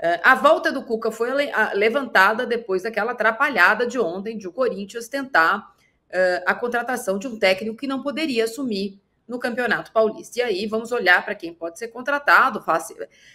Ah, a volta do Cuca foi ah, levantada depois daquela atrapalhada de ontem de o Corinthians tentar ah, a contratação de um técnico que não poderia assumir no Campeonato Paulista. E aí vamos olhar para quem pode ser contratado,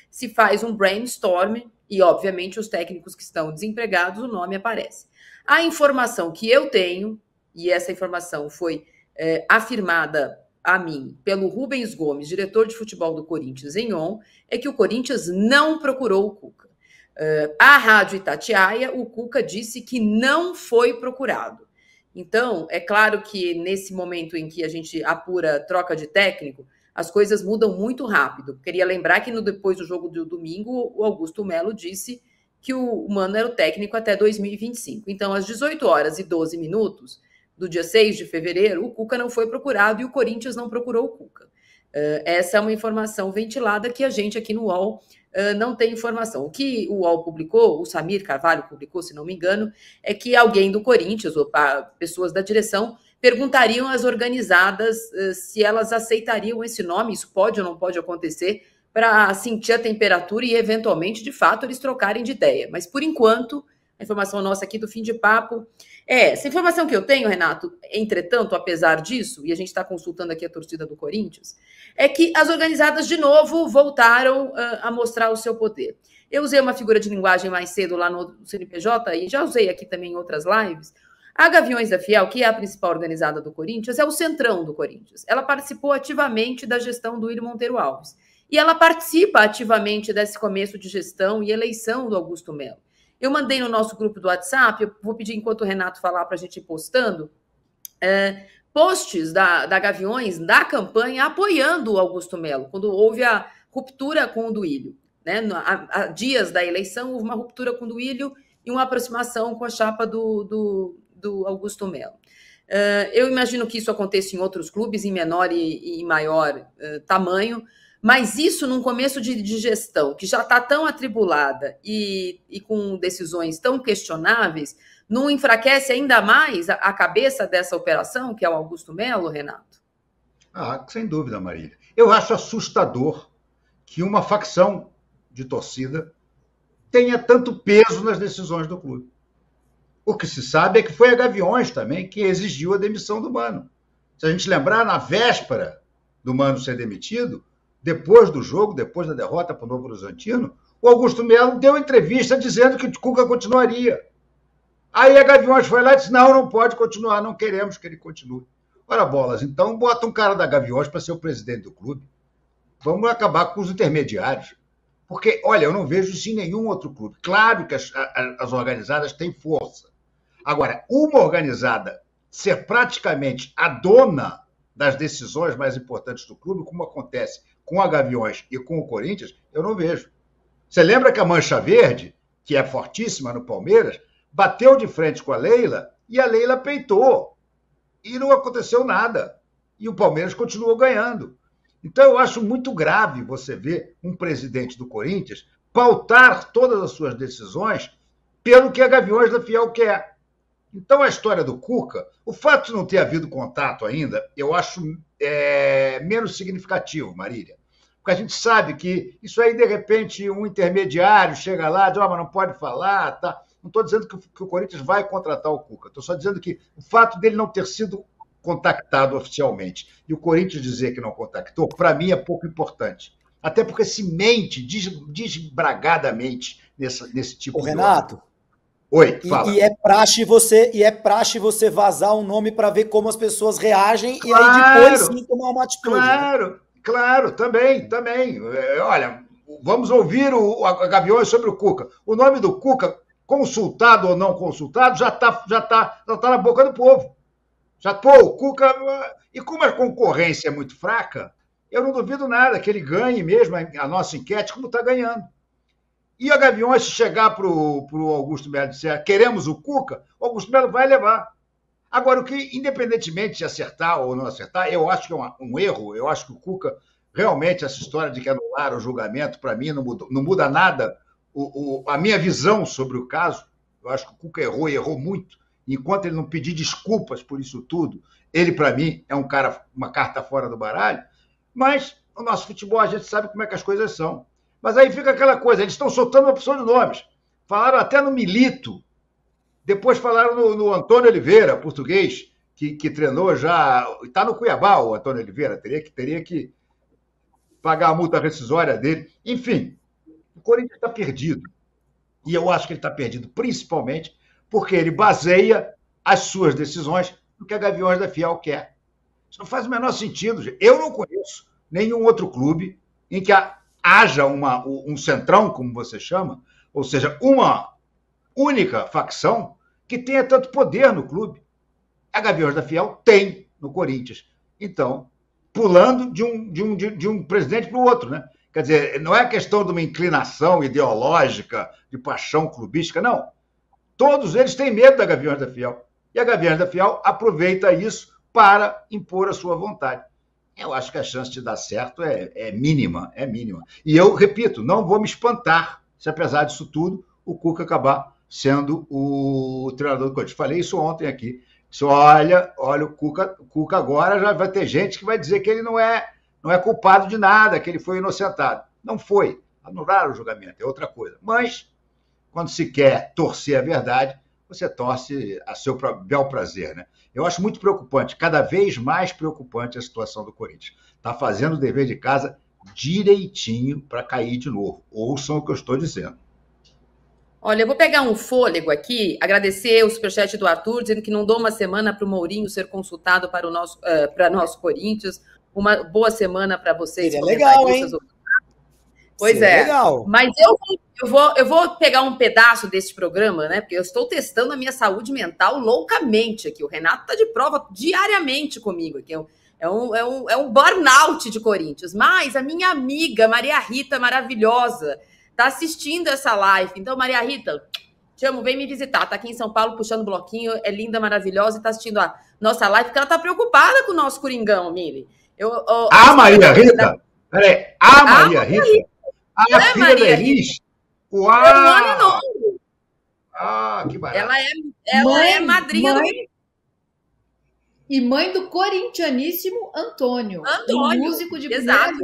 se faz um brainstorm e, obviamente, os técnicos que estão desempregados, o nome aparece. A informação que eu tenho, e essa informação foi é, afirmada a mim pelo Rubens Gomes, diretor de futebol do Corinthians em ON, é que o Corinthians não procurou o Cuca. Uh, Rádio Itatiaia, o Cuca disse que não foi procurado. Então, é claro que nesse momento em que a gente apura troca de técnico, as coisas mudam muito rápido. Queria lembrar que no depois do jogo do domingo, o Augusto Melo disse que o Mano era o técnico até 2025. Então, às 18 horas e 12 minutos, do dia 6 de fevereiro, o Cuca não foi procurado e o Corinthians não procurou o Cuca. Uh, essa é uma informação ventilada que a gente aqui no UOL uh, não tem informação. O que o UOL publicou, o Samir Carvalho publicou, se não me engano, é que alguém do Corinthians, ou ah, pessoas da direção, perguntariam às organizadas uh, se elas aceitariam esse nome, isso pode ou não pode acontecer, para sentir a temperatura e, eventualmente, de fato, eles trocarem de ideia. Mas, por enquanto, a informação nossa aqui do fim de papo é essa. A informação que eu tenho, Renato, entretanto, apesar disso, e a gente está consultando aqui a torcida do Corinthians, é que as organizadas de novo voltaram uh, a mostrar o seu poder. Eu usei uma figura de linguagem mais cedo lá no CNPJ e já usei aqui também em outras lives. A Gaviões da Fiel, que é a principal organizada do Corinthians, é o centrão do Corinthians. Ela participou ativamente da gestão do Írio Monteiro Alves. E ela participa ativamente desse começo de gestão e eleição do Augusto Melo. Eu mandei no nosso grupo do WhatsApp, eu vou pedir enquanto o Renato falar para a gente ir postando, é, posts da, da Gaviões, da campanha, apoiando o Augusto Melo, quando houve a ruptura com o Duílio. Né? Há, dias da eleição, houve uma ruptura com o Duílio e uma aproximação com a chapa do, do, do Augusto Melo. Uh, eu imagino que isso aconteça em outros clubes, em menor e, e maior uh, tamanho, mas isso num começo de, de gestão que já está tão atribulada e, e, com decisões tão questionáveis, não enfraquece ainda mais a, a cabeça dessa operação, que é o Augusto Melo, Renato? Ah, sem dúvida, Marília. Eu acho assustador que uma facção de torcida tenha tanto peso nas decisões do clube. O que se sabe é que foi a Gaviões também que exigiu a demissão do Mano. Se a gente lembrar, na véspera do Mano ser demitido, depois do jogo, depois da derrota para o Novo Horizontino, o Augusto Melo deu entrevista dizendo que o Cuca continuaria. Aí a Gaviões foi lá e disse: não, não pode continuar, não queremos que ele continue. Ora, bolas, então bota um cara da Gaviões para ser o presidente do clube. Vamos acabar com os intermediários. Porque, olha, eu não vejo isso em nenhum outro clube. Claro que as, as organizadas têm força. Agora, uma organizada ser praticamente a dona das decisões mais importantes do clube, como acontece com a Gaviões e com o Corinthians, eu não vejo. Você lembra que a Mancha Verde, que é fortíssima no Palmeiras, bateu de frente com a Leila e a Leila peitou. E não aconteceu nada. E o Palmeiras continuou ganhando. Então eu acho muito grave você ver um presidente do Corinthians pautar todas as suas decisões pelo que a Gaviões da Fiel quer. Então a história do Cuca, o fato de não ter havido contato ainda, eu acho é, menos significativo, Marília. Porque a gente sabe que isso aí, de repente, um intermediário chega lá, diz, oh, mas não pode falar, tá? Não estou dizendo que, que o Corinthians vai contratar o Cuca, estou só dizendo que o fato dele não ter sido contactado oficialmente e o Corinthians dizer que não contactou, para mim é pouco importante. Até porque se mente des, desbragadamente nesse tipo Ô, de. Renato, Oi, fala. E, e, é praxe você e é praxe você vazar um nome para ver como as pessoas reagem claro, e aí depois sim tomar uma atitude. Claro, né? claro, também, também. É, olha, vamos ouvir o a, a Gaviões sobre o Cuca. O nome do Cuca, consultado ou não consultado, já está já tá, já tá na boca do povo. Já pô, o Cuca e como a concorrência é muito fraca, eu não duvido nada que ele ganhe mesmo a nossa enquete como está ganhando e a Gaviões chegar para o Augusto Melo e disser queremos o Cuca, o Augusto Melo vai levar. Agora, o que, independentemente de acertar ou não acertar, eu acho que é um, um erro, eu acho que o Cuca, realmente, essa história de que anular o julgamento, para mim, não, mudou, não muda nada o, o, a minha visão sobre o caso. Eu acho que o Cuca errou e errou muito. Enquanto ele não pedir desculpas por isso tudo, ele, para mim, é um cara, uma carta fora do baralho. Mas o nosso futebol, a gente sabe como é que as coisas são. Mas aí fica aquela coisa, eles estão soltando uma opção de nomes. Falaram até no Milito, depois falaram no, no Antônio Oliveira, português, que, que treinou já. Está no Cuiabá, o Antônio Oliveira, teria que, teria que pagar a multa rescisória dele. Enfim, o Corinthians está perdido. E eu acho que ele está perdido, principalmente porque ele baseia as suas decisões no que a Gaviões da Fiel quer. Isso não faz o menor sentido. Eu não conheço nenhum outro clube em que a haja uma, um centrão, como você chama, ou seja, uma única facção que tenha tanto poder no clube. A Gaviões da Fiel tem no Corinthians. Então, pulando de um, de um, de, de um presidente para o outro, né? Quer dizer, não é questão de uma inclinação ideológica, de paixão clubística, não. Todos eles têm medo da Gaviões da Fiel. E a Gaviões da Fiel aproveita isso para impor a sua vontade eu acho que a chance de dar certo é, é mínima, é mínima. E eu repito, não vou me espantar se, apesar disso tudo, o Cuca acabar sendo o treinador do Corinthians. Falei isso ontem aqui. Isso, olha, olha, o Cuca, o Cuca agora já vai ter gente que vai dizer que ele não é, não é culpado de nada, que ele foi inocentado. Não foi. Anularam o julgamento, é outra coisa. Mas, quando se quer torcer a verdade, você torce a seu bel prazer. Né? Eu acho muito preocupante, cada vez mais preocupante a situação do Corinthians. Está fazendo o dever de casa direitinho para cair de novo. Ouçam o que eu estou dizendo. Olha, eu vou pegar um fôlego aqui, agradecer o superchat do Arthur, dizendo que não dou uma semana para o Mourinho ser consultado para o nosso, uh, eh, para nosso Corinthians. Uma boa semana para vocês. Seria legal, hein? Pois é. Legal. Mas eu, eu, vou, eu vou pegar um pedaço desse programa, né? Porque eu estou testando a minha saúde mental loucamente aqui. O Renato está de prova diariamente comigo aqui. É, é um, é um, é um burnout de Corinthians. Mas a minha amiga Maria Rita, maravilhosa, está assistindo essa live. Então, Maria Rita, te amo, vem me visitar. Está aqui em São Paulo puxando bloquinho, é linda, maravilhosa e está assistindo a nossa live, porque ela está preocupada com o nosso Coringão, Mili. Eu, eu, a, ah, Maria Rita? Da... Peraí, a, ah, a ah, Maria, Maria Rita? Rita. A não filha é Maria Elis? Uau! É nome novo. Ah, que barato. Ela é, ela é mãe, é madrinha mãe, do... E mãe do corintianíssimo Antônio. Antônio. Músico de exato.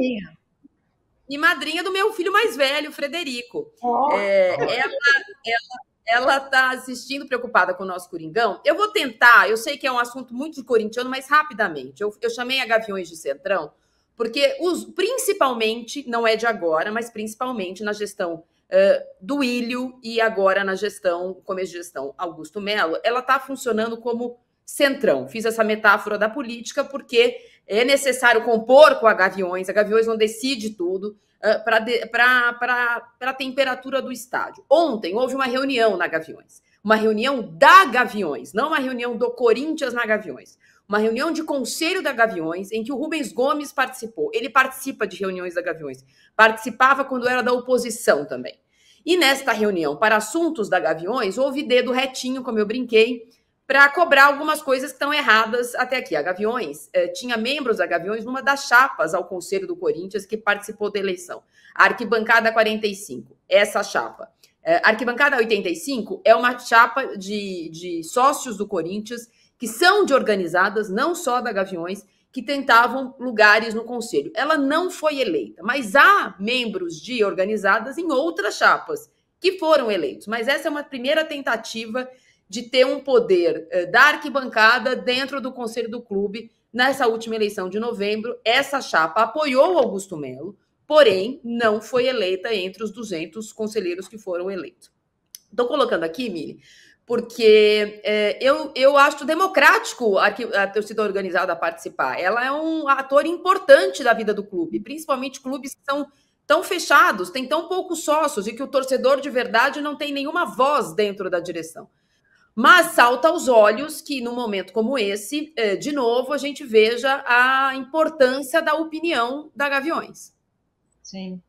E madrinha do meu filho mais velho, Frederico. Oh. É, ela, ela ela está assistindo preocupada com o nosso Coringão. Eu vou tentar, eu sei que é um assunto muito de corintiano, mas rapidamente. Eu, eu chamei a Gaviões de Centrão porque, os, principalmente, não é de agora, mas principalmente na gestão uh, do Ilho e agora na gestão, começo de gestão Augusto Melo, ela está funcionando como centrão. Fiz essa metáfora da política porque é necessário compor com a Gaviões, a Gaviões não decide tudo uh, para a temperatura do estádio. Ontem houve uma reunião na Gaviões, uma reunião da Gaviões, não uma reunião do Corinthians na Gaviões uma reunião de conselho da Gaviões, em que o Rubens Gomes participou. Ele participa de reuniões da Gaviões, participava quando era da oposição também. E nesta reunião, para assuntos da Gaviões, houve dedo retinho, como eu brinquei, para cobrar algumas coisas que estão erradas até aqui. A Gaviões eh, tinha membros da Gaviões numa das chapas ao Conselho do Corinthians que participou da eleição. A Arquibancada 45, essa chapa. Eh, Arquibancada 85 é uma chapa de, de sócios do Corinthians que são de organizadas, não só da Gaviões, que tentavam lugares no conselho. Ela não foi eleita, mas há membros de organizadas em outras chapas que foram eleitos. Mas essa é uma primeira tentativa de ter um poder eh, da arquibancada dentro do conselho do clube. Nessa última eleição de novembro, essa chapa apoiou Augusto Melo, porém não foi eleita entre os 200 conselheiros que foram eleitos. Estou colocando aqui, Mili, porque é, eu, eu acho democrático a, a torcida organizada participar. Ela é um ator importante da vida do clube, principalmente clubes que são tão fechados, têm tão poucos sócios e que o torcedor de verdade não tem nenhuma voz dentro da direção. Mas salta aos olhos que, num momento como esse, é, de novo, a gente veja a importância da opinião da Gaviões. Sim.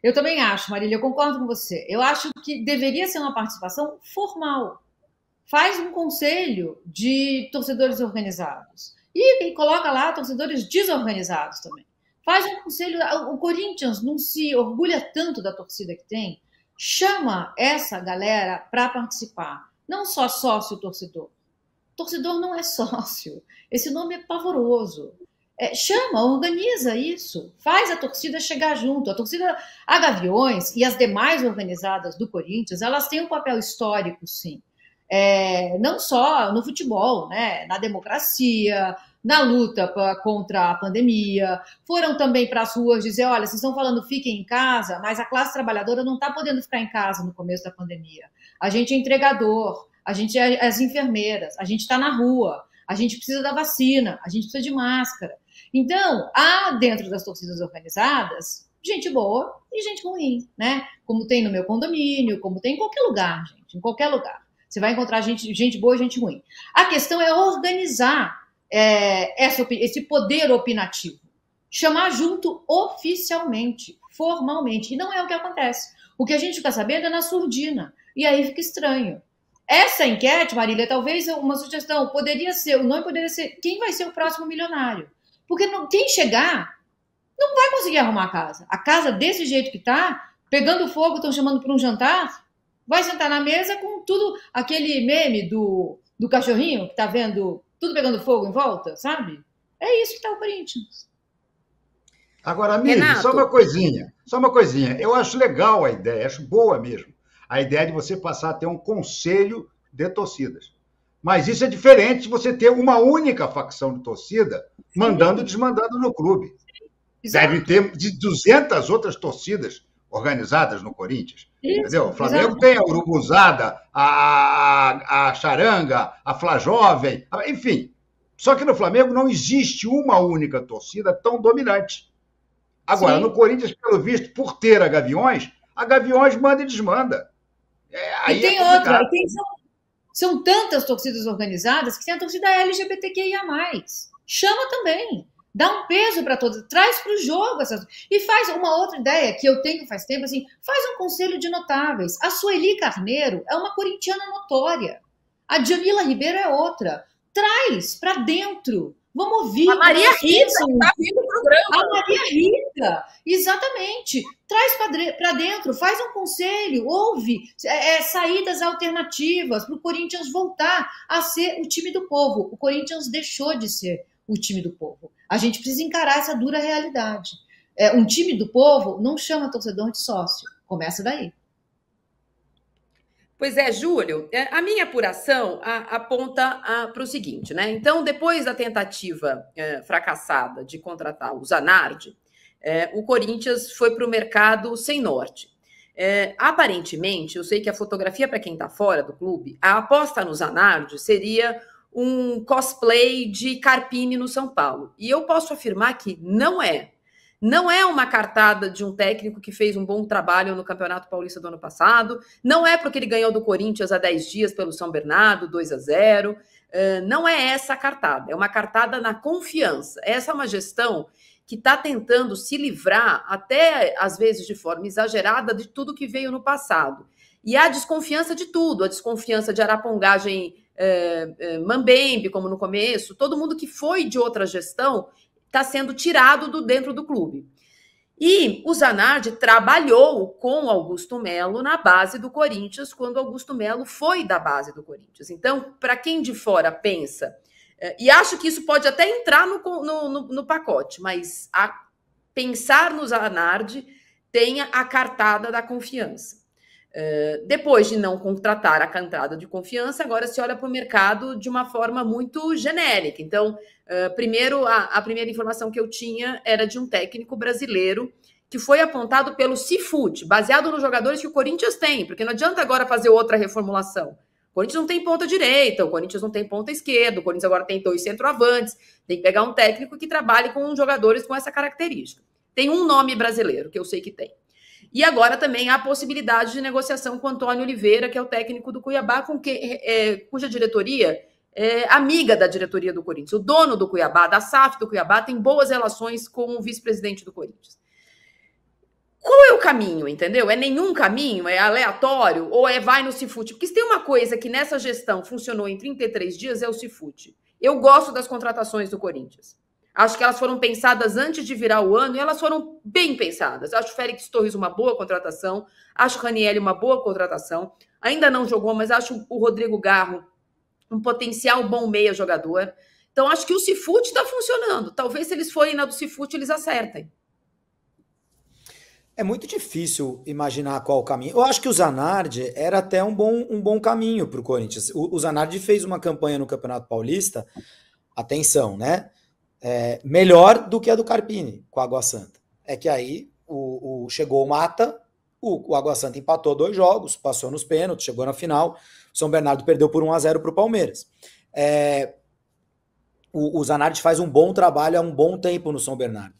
Eu também acho, Marília, eu concordo com você. Eu acho que deveria ser uma participação formal faz um conselho de torcedores organizados. E coloca lá torcedores desorganizados também. Faz um conselho. Ah, o Corinthians não se orgulha tanto da torcida que tem. Chama essa galera para participar. Não só sócio-torcedor. Torcedor não é sócio. Esse nome é pavoroso. É, chama, organiza isso, faz a torcida chegar junto. A torcida, a Gaviões e as demais organizadas do Corinthians, elas têm um papel histórico, sim é, não só no futebol, né? na democracia, na luta pra, contra a pandemia, foram também para as ruas dizer: olha, vocês estão falando fiquem em casa, mas a classe trabalhadora não está podendo ficar em casa no começo da pandemia. A gente é entregador, a gente é, é as enfermeiras, a gente está na rua, a gente precisa da vacina, a gente precisa de máscara. Então, há dentro das torcidas organizadas gente boa e gente ruim, né? Como tem no meu condomínio, como tem em qualquer lugar, gente, em qualquer lugar. Você vai encontrar gente, gente boa e gente ruim. A questão é organizar é, essa, esse poder opinativo. Chamar junto oficialmente, formalmente. E não é o que acontece. O que a gente fica sabendo é na surdina. E aí fica estranho. Essa enquete, Marília, talvez é uma sugestão, poderia ser, o nome poderia ser quem vai ser o próximo milionário. Porque não, quem chegar não vai conseguir arrumar a casa. A casa desse jeito que está, pegando fogo, estão chamando para um jantar, vai sentar na mesa com tudo aquele meme do, do cachorrinho que está vendo tudo pegando fogo em volta, sabe? É isso que está o Corinthians. Agora, amigo, Renato. só uma coisinha, só uma coisinha. Eu acho legal a ideia, acho boa mesmo. A ideia de você passar a ter um conselho de torcidas. Mas isso é diferente de você ter uma única facção de torcida mandando e desmandando no clube. Deve ter de 200 outras torcidas organizadas no Corinthians. Isso, entendeu? O Flamengo exatamente. tem a urubuzada, a, a, a charanga, a Jovem, enfim. Só que no Flamengo não existe uma única torcida tão dominante. Agora, Sim. no Corinthians, pelo visto, por ter a Gaviões, a Gaviões manda e desmanda. É, e é tem é outra, tem, são, são tantas torcidas organizadas que tem a torcida LGBTQIA. Chama também. Dá um peso para todos, traz para o jogo essas. E faz uma outra ideia que eu tenho faz tempo, assim, faz um conselho de notáveis. A Sueli Carneiro é uma corintiana notória. A Jamila Ribeiro é outra. Traz para dentro. Vamos ouvir. A Maria Rita tá vindo programa. A Maria Rita, exatamente. Traz para dentro, faz um conselho, ouve é, é, saídas alternativas para o Corinthians voltar a ser o time do povo. O Corinthians deixou de ser o time do povo. A gente precisa encarar essa dura realidade. É, um time do povo não chama torcedor de sócio. Começa daí. Pois é, Júlio, é, a minha apuração aponta para o seguinte, né? Então, depois da tentativa é, fracassada de contratar o Zanardi, é, o Corinthians foi para o mercado sem norte. É, aparentemente, eu sei que a fotografia para quem está fora do clube, a aposta no Zanardi seria um cosplay de Carpini no São Paulo. E eu posso afirmar que não é. Não é uma cartada de um técnico que fez um bom trabalho no Campeonato Paulista do ano passado, não é porque ele ganhou do Corinthians há 10 dias pelo São Bernardo, 2 a 0. Uh, ah, não é essa a cartada, é uma cartada na confiança. Essa é uma gestão que está tentando se livrar, até às vezes de forma exagerada, de tudo que veio no passado. E há desconfiança de tudo, a desconfiança de arapongagem eh, eh, Mambembe, como no começo, todo mundo que foi de outra gestão está sendo tirado do dentro do clube. E o Zanardi trabalhou com Augusto Melo na base do Corinthians, quando Augusto Melo foi da base do Corinthians. Então, para quem de fora pensa, eh, e acho que isso pode até entrar no, no, no, no pacote, mas a, pensar no Zanardi tenha a cartada da confiança. Eh, depois de não contratar a cantada de confiança, agora se olha para o mercado de uma forma muito genérica. Então, uh, primeiro, a, a, primeira informação que eu tinha era de um técnico brasileiro que foi apontado pelo Seafood, baseado nos jogadores que o Corinthians tem, porque não adianta agora fazer outra reformulação. O Corinthians não tem ponta direita, o Corinthians não tem ponta esquerda, o Corinthians agora tem dois centroavantes, tem que pegar um técnico que trabalhe com jogadores com essa característica. Tem um nome brasileiro que eu sei que tem. E agora também há possibilidade de negociação com Antônio Oliveira, que é o técnico do Cuiabá, com que, é, é cuja diretoria é amiga da diretoria do Corinthians. O dono do Cuiabá, da SAF do Cuiabá, tem boas relações com o vice-presidente do Corinthians. Qual é o caminho, entendeu? É nenhum caminho? É aleatório? Ou é vai no Cifute? Porque se tem uma coisa que nessa gestão funcionou em 33 dias, é o Cifute. Eu gosto das contratações do Corinthians. Acho que elas foram pensadas antes de virar o ano e elas foram bem pensadas. Acho o Félix Torres uma boa contratação, acho o Raniel uma boa contratação. Ainda não jogou, mas acho o Rodrigo Garro um potencial bom meia jogador. Então acho que o Cifute está funcionando. Talvez se eles forem na do Cifute, eles acertem. É muito difícil imaginar qual o caminho. Eu acho que o Zanardi era até um bom, um bom caminho para o Corinthians. O Zanardi fez uma campanha no Campeonato Paulista, atenção, né? é, melhor do que a do Carpini com a Água Santa. É que aí o, o chegou o Mata, o, o Água Santa empatou dois jogos, passou nos pênaltis, chegou na final. O São Bernardo perdeu por 1 a 0 para o Palmeiras. É, o, o Zanardi faz um bom trabalho há um bom tempo no São Bernardo.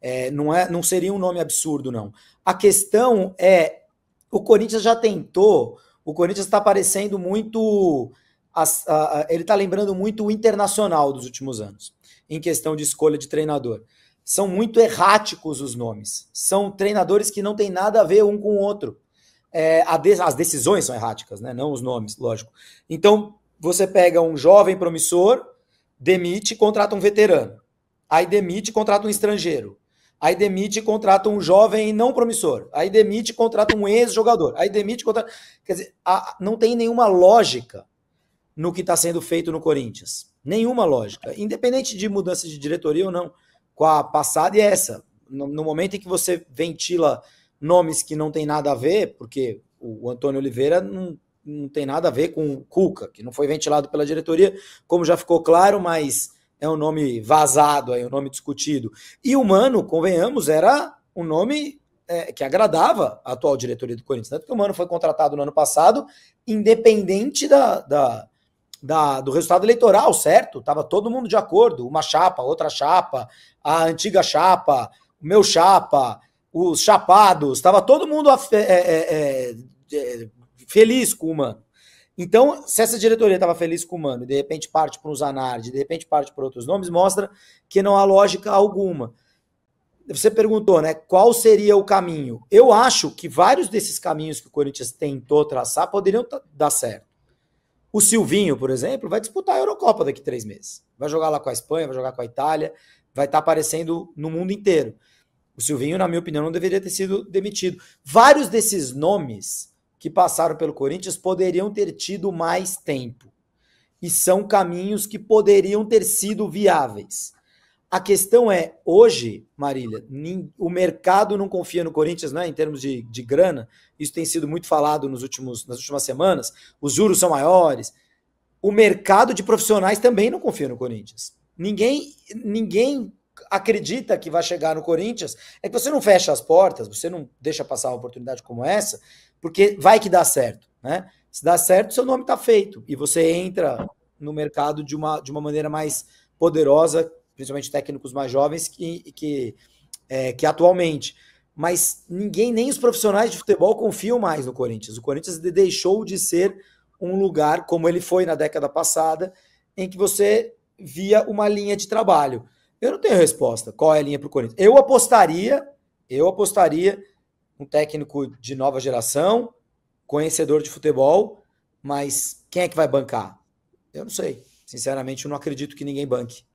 É, não, é, não seria um nome absurdo, não. A questão é: o Corinthians já tentou, o Corinthians está parecendo muito. a, a, ele está lembrando muito o internacional dos últimos anos em questão de escolha de treinador. São muito erráticos os nomes. São treinadores que não têm nada a ver um com o outro. É, as decisões são erráticas, né? não os nomes, lógico. Então, você pega um jovem promissor, demite e contrata um veterano. Aí demite e contrata um estrangeiro. Aí demite e contrata um jovem não promissor. Aí demite e contrata um ex-jogador. Aí demite e contrata. Quer dizer, a, não tem nenhuma lógica no que está sendo feito no Corinthians. Nenhuma lógica. Independente de mudança de diretoria ou não, com a passada e é essa. No, no momento em que você ventila nomes que não tem nada a ver, porque o Antônio Oliveira não, não tem nada a ver com o Cuca, que não foi ventilado pela diretoria, como já ficou claro, mas é um nome vazado, é um nome discutido. E o Mano, convenhamos, era um nome é, que agradava a atual diretoria do Corinthians. Tanto que o Mano foi contratado no ano passado, independente da, da, da, do resultado eleitoral, certo? Estava todo mundo de acordo, uma chapa, outra chapa, a antiga chapa, o meu chapa, os chapados, estava todo mundo é, é, é, feliz com o Mano. Então, se essa diretoria estava feliz com o Mano, de repente parte para os Zanardi, de repente parte para outros nomes, mostra que não há lógica alguma. Você perguntou, né? Qual seria o caminho? Eu acho que vários desses caminhos que o Corinthians tentou traçar poderiam dar certo. O Silvinho, por exemplo, vai disputar a Eurocopa daqui a três meses. Vai jogar lá com a Espanha, vai jogar com a Itália, vai estar tá aparecendo no mundo inteiro. O Silvinho, na minha opinião, não deveria ter sido demitido. Vários desses nomes que passaram pelo Corinthians poderiam ter tido mais tempo. E são caminhos que poderiam ter sido viáveis. A questão é, hoje, Marília, o mercado não confia no Corinthians, né? Em termos de, de grana, isso tem sido muito falado nos últimos, nas últimas semanas. Os juros são maiores. O mercado de profissionais também não confia no Corinthians. Ninguém, ninguém acredita que vai chegar no Corinthians. É que você não fecha as portas, você não deixa passar uma oportunidade como essa, porque vai que dá certo, né? Se dá certo, seu nome está feito e você entra no mercado de uma, de uma maneira mais poderosa principalmente técnicos mais jovens que, que, é, que atualmente. Mas ninguém, nem os profissionais de futebol confiam mais no Corinthians. O Corinthians deixou de ser um lugar, como ele foi na década passada, em que você via uma linha de trabalho. Eu não tenho resposta. Qual é a linha para o Corinthians? Eu apostaria, eu apostaria um técnico de nova geração, conhecedor de futebol, mas quem é que vai bancar? Eu não sei. Sinceramente, eu não acredito que ninguém banque.